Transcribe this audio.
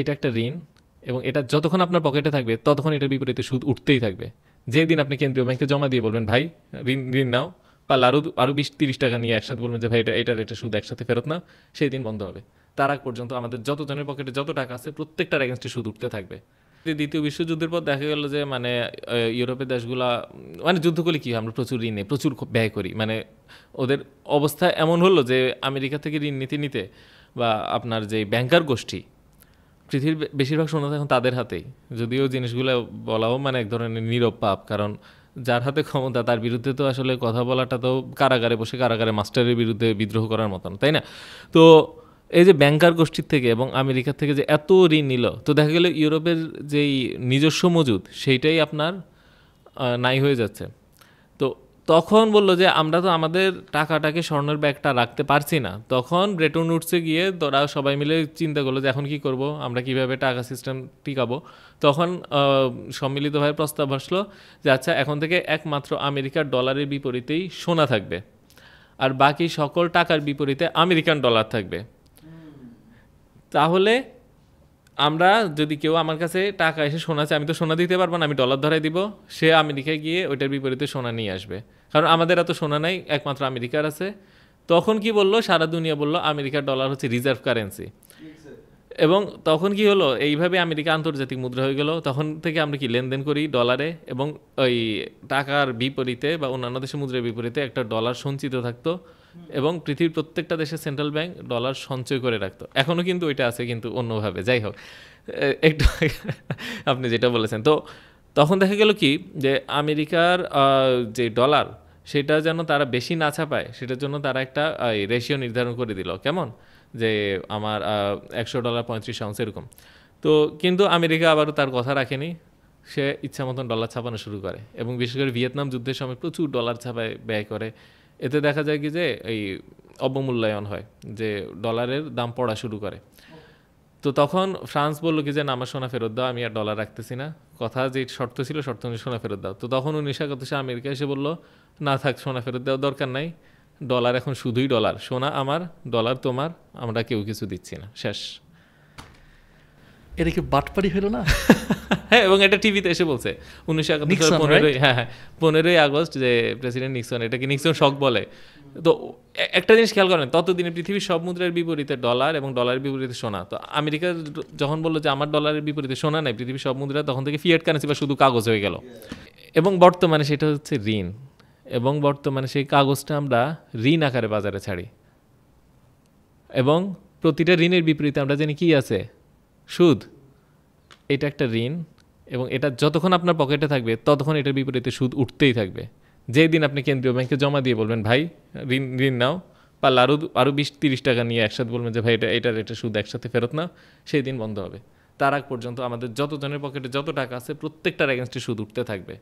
এটা একটা ঋণ এবং এটা যতক্ষণ আপনার পকেটে থাকবে ততক্ষণ এটার বিপরীতে সুদ উঠতেই থাকবে যেদিন আপনি কেন্দ্রীয় ব্যাংকে জমা দিয়ে বলবেন ভাই ঋণ ঋণ নাও বা আরও আরও বিশ তিরিশ টাকা নিয়ে একসাথে বলবেন যে ভাই এটা এটার এটা সুদ একসাথে ফেরত নাও সেই দিন বন্ধ হবে তার আগ পর্যন্ত আমাদের যতজনের পকেটে যত টাকা আছে প্রত্যেকটার এগেনস্টে সুদ উঠতে থাকবে দ্বিতীয় বিশ্বযুদ্ধের পর দেখা গেল যে মানে ইউরোপের দেশগুলা মানে যুদ্ধ করলে কী আমরা প্রচুর ঋণে প্রচুর ব্যয় করি মানে ওদের অবস্থা এমন হলো যে আমেরিকা থেকে ঋণ নিতে নিতে বা আপনার যে ব্যাংকার গোষ্ঠী পৃথিবীর বেশিরভাগ সোনা এখন তাদের হাতেই যদিও জিনিসগুলো বলাও মানে এক ধরনের নীরব পাপ কারণ যার হাতে ক্ষমতা তার বিরুদ্ধে তো আসলে কথা বলাটা তো কারাগারে বসে কারাগারে মাস্টারের বিরুদ্ধে বিদ্রোহ করার মতন তাই না তো এই যে ব্যাংকার গোষ্ঠীর থেকে এবং আমেরিকার থেকে যে এত ঋণ নিল তো দেখা গেল ইউরোপের যেই নিজস্ব মজুদ সেইটাই আপনার নাই হয়ে যাচ্ছে তো তখন বলল যে আমরা তো আমাদের টাকাটাকে স্বর্ণের ব্যাগটা রাখতে পারছি না তখন ব্রেটন উঠছে গিয়ে তোরা সবাই মিলে চিন্তা করলো যে এখন কি করব আমরা কিভাবে টাকা সিস্টেম টিকাবো তখন সম্মিলিতভাবে প্রস্তাব আসলো যে আচ্ছা এখন থেকে একমাত্র আমেরিকার ডলারের বিপরীতেই সোনা থাকবে আর বাকি সকল টাকার বিপরীতে আমেরিকান ডলার থাকবে তাহলে আমরা যদি কেউ আমার কাছে টাকা এসে সোনা আমি তো সোনা দিতে পারবো না আমি ডলার ধরাই দিব সে আমেরিকায় গিয়ে ওইটার বিপরীতে সোনা নিয়ে আসবে কারণ আমাদের এত সোনা নাই একমাত্র আমেরিকার আছে তখন কি বললো সারা দুনিয়া বললো আমেরিকার ডলার হচ্ছে রিজার্ভ কারেন্সি এবং তখন কি হলো এইভাবে আমেরিকা আন্তর্জাতিক মুদ্রা হয়ে গেল তখন থেকে আমরা কি লেনদেন করি ডলারে এবং ওই টাকার বিপরীতে বা অন্যান্য দেশের মুদ্রার বিপরীতে একটা ডলার সঞ্চিত থাকতো এবং পৃথিবীর প্রত্যেকটা দেশে সেন্ট্রাল ব্যাংক ডলার সঞ্চয় করে রাখত এখনও কিন্তু ওইটা আছে কিন্তু অন্যভাবে যাই হোক একটু আপনি যেটা বলেছেন তো তখন দেখা গেল কি যে আমেরিকার যে ডলার সেটা যেন তারা বেশি না ছাপায় সেটার জন্য তারা একটা রেশিও নির্ধারণ করে দিল কেমন যে আমার একশো ডলার পঁয়ত্রিশ আউন্স এরকম তো কিন্তু আমেরিকা আবারও তার কথা রাখেনি সে ইচ্ছা মতন ডলার ছাপানো শুরু করে এবং বিশেষ করে ভিয়েতনাম যুদ্ধের সময় প্রচুর ডলার ছাপায় ব্যয় করে এতে দেখা যায় কি যে এই অবমূল্যায়ন হয় যে ডলারের দাম পড়া শুরু করে তো তখন ফ্রান্স বললো কি যে না আমার সোনা ফেরত দাও আমি আর ডলার রাখতেছি না কথা যে শর্ত ছিল শর্ত নিয়ে সোনা ফেরত দাও তো তখন উনিশ একাদশে আমেরিকা এসে বললো না থাক সোনা ফেরত দেওয়ার দরকার নাই ডলার এখন শুধুই ডলার সোনা আমার ডলার তোমার আমরা কেউ কিছু দিচ্ছি না শেষ এটা কি বাটপাড়ি হলো না হ্যাঁ এবং এটা টিভিতে এসে বলছে উনিশশো একাত্তর পনেরোই হ্যাঁ হ্যাঁ পনেরোই আগস্ট যে প্রেসিডেন্ট নিক্সন এটাকে নিক্সন শখ বলে তো একটা জিনিস খেয়াল করেন ততদিনে পৃথিবীর সব মুদ্রার বিপরীতে ডলার এবং ডলারের বিপরীতে সোনা তো আমেরিকা যখন বললো যে আমার ডলারের বিপরীতে সোনা নেই পৃথিবীর সব মুদ্রা তখন থেকে ফিয়েট কারেন্সি বা শুধু কাগজ হয়ে গেল এবং বর্তমানে সেটা হচ্ছে ঋণ এবং বর্তমানে সেই কাগজটা আমরা ঋণ আকারে বাজারে ছাড়ি এবং প্রতিটা ঋণের বিপরীতে আমরা জানি কি আছে সুদ এটা একটা ঋণ এবং এটা যতক্ষণ আপনার পকেটে থাকবে ততক্ষণ এটার বিপরীতে সুদ উঠতেই থাকবে যেই দিন আপনি কেন্দ্রীয় ব্যাংকে জমা দিয়ে বলবেন ভাই ঋণ ঋণ নাও পারলে আরও আরও বিশ তিরিশ টাকা নিয়ে একসাথে বলবেন যে ভাই এটা এটার এটা সুদ একসাথে ফেরত নাও সেই দিন বন্ধ হবে তার আগ পর্যন্ত আমাদের যতজনের পকেটে যত টাকা আছে প্রত্যেকটার অ্যাগেনস্টে সুদ উঠতে থাকবে